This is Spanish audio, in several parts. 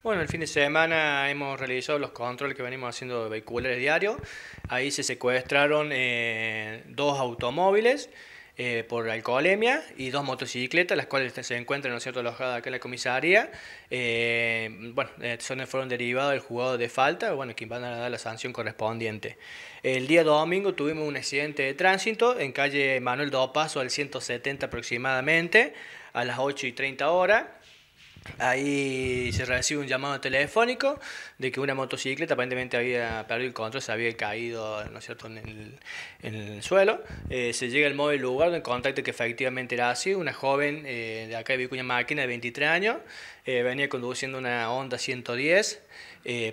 Bueno, el fin de semana hemos realizado los controles que venimos haciendo de vehiculares diarios. Ahí se secuestraron eh, dos automóviles eh, por alcoholemia y dos motocicletas, las cuales se encuentran, ¿no es cierto?, alojadas acá en la comisaría. Eh, bueno, son, fueron derivados del jugador de falta, bueno, quien van a dar la sanción correspondiente. El día domingo tuvimos un accidente de tránsito en calle Manuel Dopaso, al 170 aproximadamente, a las 8 y 30 horas. Ahí se recibe un llamado telefónico de que una motocicleta aparentemente había perdido el control, se había caído ¿no es cierto? En, el, suelo. Eh, se llega al móvil lugar en contacto que efectivamente era así, una joven eh, de acá de Vicuña Máquina de 23 años, eh, venía conduciendo una Honda 110,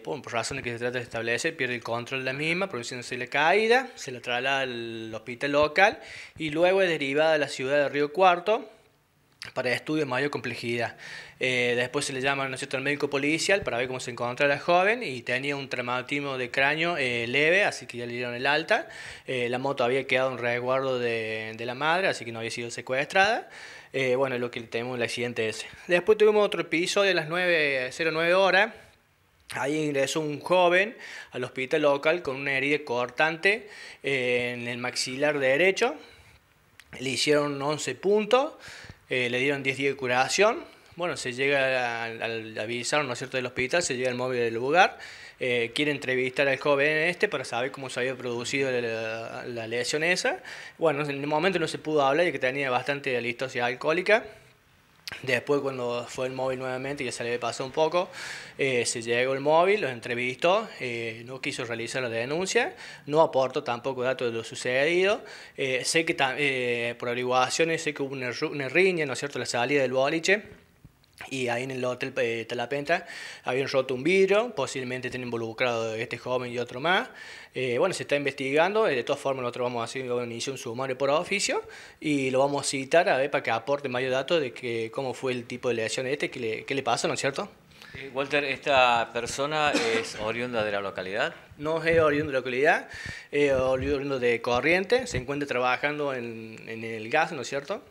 por, por razones que se trata de establecer, pierde el control de la misma, produciéndose la caída, se la traslada al hospital local y luego es derivada a la ciudad de Río Cuarto para estudio de mayor complejidad. Eh, después se le llama ¿no al médico policial para ver cómo se encontraba la joven y tenía un traumatismo de cráneo eh, leve, así que ya le dieron el alta. Eh, la moto había quedado en resguardo de, la madre, así que no había sido secuestrada. bueno, lo que tenemos el accidente ese. Después tuvimos otro episodio a las 9.09 horas. Ahí ingresó un joven al hospital local con una herida cortante en el maxilar derecho. Le hicieron 11 puntos. Eh, le dieron 10 días de curación. Bueno, se llega, al, avisaron, ¿no es cierto?, del hospital, se llega al móvil del lugar. Eh, quiere entrevistar al joven este para saber cómo se había producido la, lesión esa. Bueno, en el momento no se pudo hablar ya que tenía bastante alistosidad alcohólica. Después cuando fue el móvil nuevamente, ya se le pasó un poco, eh, se llegó el móvil, lo entrevistó, eh, no quiso realizar la denuncia, no aportó tampoco datos de lo sucedido. Eh, sé que por averiguaciones, sé que hubo una, una riña, ¿no es cierto?, la salida del boliche y ahí en el hotel de eh, Talapenta habían roto un vidrio, posiblemente estén involucrado este joven y otro más. Eh, bueno, se está investigando, eh, de todas formas nosotros vamos a hacer un inicio, un sumario por oficio y lo vamos a citar a ver para que aporte mayor datos de que, cómo fue el tipo de de este, qué le, qué le pasó, ¿no es cierto? Walter, ¿esta persona es oriunda de la localidad? No es oriundo de la localidad, es oriundo de Corriente, se encuentra trabajando en, en el gas, ¿no es cierto?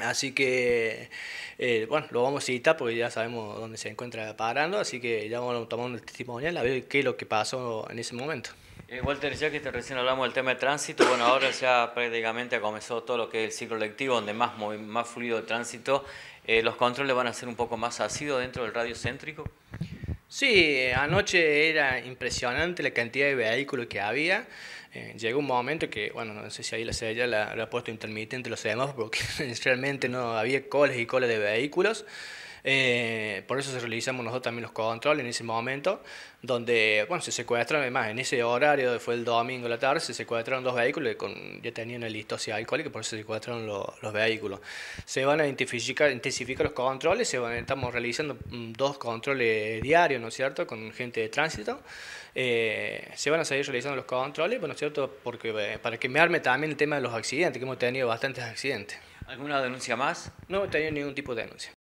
Así que, eh, bueno, lo vamos a citar porque ya sabemos dónde se encuentra parando, así que ya vamos a tomar un testimonial a ver qué es lo que pasó en ese momento. Eh, Walter, ya que te recién hablamos del tema de tránsito, bueno, ahora ya prácticamente comenzó todo lo que es el ciclo lectivo, donde más, más fluido el tránsito. Eh, ¿Los controles van a ser un poco más ácidos dentro del radio céntrico? Sí, anoche era impresionante la cantidad de vehículos que había. Eh, llegó un momento que, bueno, no sé si ahí la sella la, ha puesto intermitente los demás porque realmente no había colas y colas de vehículos. Eh, por eso se realizamos nosotros también los controles en ese momento, donde bueno, se secuestran, además en ese horario, fue el domingo la tarde, se secuestraron dos vehículos que con, ya tenían el alcohol alcohólica, por eso se secuestraron los vehículos. Se van a intensificar, los controles, se van, estamos realizando mm, dos controles diarios, ¿no es cierto?, con gente de tránsito. Eh, se van a seguir realizando los controles, ¿no es cierto?, porque, eh, para que me arme también el tema de los accidentes, que hemos tenido bastantes accidentes. ¿Alguna denuncia más? No he tenido ningún tipo de denuncia.